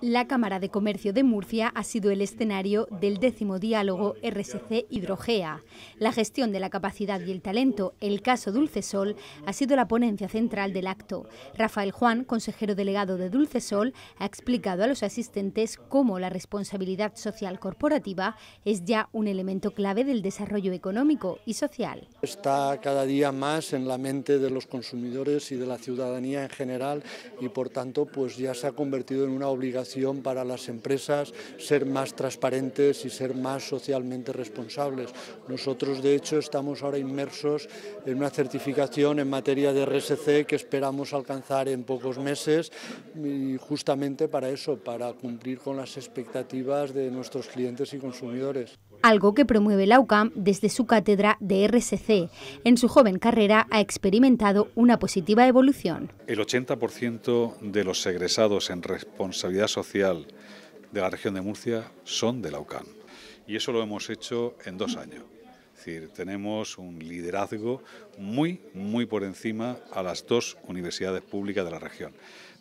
La Cámara de Comercio de Murcia ha sido el escenario del décimo diálogo RSC Hidrogea. La gestión de la capacidad y el talento, el caso Dulcesol, ha sido la ponencia central del acto. Rafael Juan, consejero delegado de Dulcesol, ha explicado a los asistentes cómo la responsabilidad social corporativa es ya un elemento clave del desarrollo económico y social. Está cada día más en la mente de los consumidores y de la ciudadanía en general y por tanto pues ya se ha convertido en una obligación para las empresas, ser más transparentes y ser más socialmente responsables. Nosotros, de hecho, estamos ahora inmersos en una certificación en materia de RSC que esperamos alcanzar en pocos meses y justamente para eso, para cumplir con las expectativas de nuestros clientes y consumidores algo que promueve la UCAM desde su cátedra de RSC. En su joven carrera ha experimentado una positiva evolución. El 80% de los egresados en responsabilidad social de la región de Murcia son de la UCAM. Y eso lo hemos hecho en dos años. Es decir, tenemos un liderazgo muy, muy por encima a las dos universidades públicas de la región.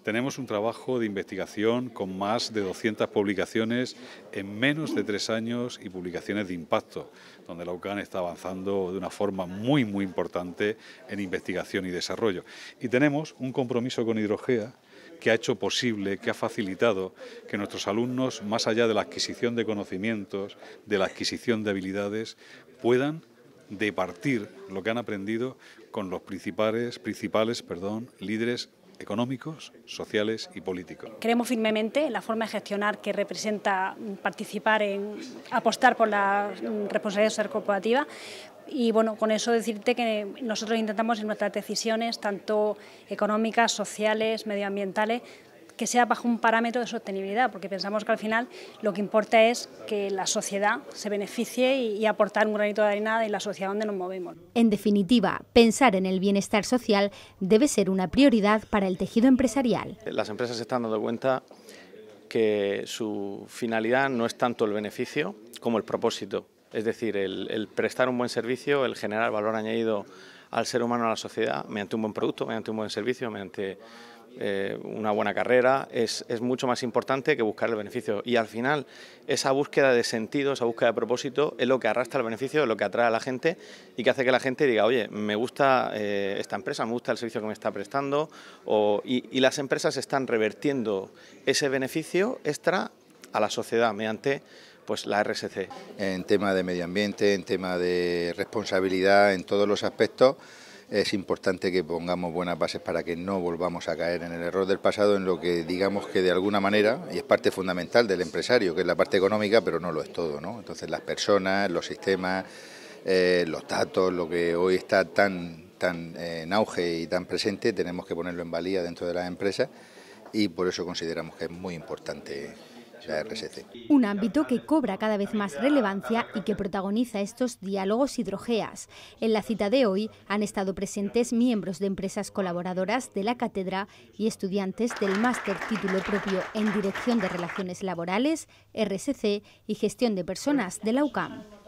Tenemos un trabajo de investigación con más de 200 publicaciones en menos de tres años y publicaciones de impacto, donde la UCAN está avanzando de una forma muy, muy importante en investigación y desarrollo. Y tenemos un compromiso con Hidrogea, que ha hecho posible, que ha facilitado que nuestros alumnos, más allá de la adquisición de conocimientos, de la adquisición de habilidades, puedan departir lo que han aprendido con los principales, principales perdón, líderes económicos, sociales y políticos. Creemos firmemente en la forma de gestionar que representa participar en apostar por la responsabilidad social corporativa, y bueno, con eso decirte que nosotros intentamos en nuestras decisiones, tanto económicas, sociales, medioambientales, que sea bajo un parámetro de sostenibilidad, porque pensamos que al final lo que importa es que la sociedad se beneficie y, aportar un granito de arena en la sociedad donde nos movemos. En definitiva, pensar en el bienestar social debe ser una prioridad para el tejido empresarial. Las empresas se están dando cuenta que su finalidad no es tanto el beneficio como el propósito es decir, el, prestar un buen servicio, el generar valor añadido al ser humano, a la sociedad, mediante un buen producto, mediante un buen servicio, mediante eh, una buena carrera, es, mucho más importante que buscar el beneficio. Y al final, esa búsqueda de sentido, esa búsqueda de propósito, es lo que arrastra el beneficio, es lo que atrae a la gente y que hace que la gente diga, oye, me gusta eh, esta empresa, me gusta el servicio que me está prestando, y, y las empresas están revertiendo ese beneficio extra a la sociedad mediante pues la RSC. En tema de medio ambiente, en tema de responsabilidad, en todos los aspectos, es importante que pongamos buenas bases para que no volvamos a caer en el error del pasado, en lo que digamos que de alguna manera, y es parte fundamental del empresario, que es la parte económica, pero no lo es todo, ¿no? Entonces las personas, los sistemas, eh, los datos, lo que hoy está tan, tan eh, en auge y tan presente, tenemos que ponerlo en valía dentro de las empresas y por eso consideramos que es muy importante un ámbito que cobra cada vez más relevancia y que protagoniza estos diálogos hidrogeas. En la cita de hoy han estado presentes miembros de empresas colaboradoras de la cátedra y estudiantes del máster título propio en Dirección de Relaciones Laborales, RSC y Gestión de Personas de la UCAM.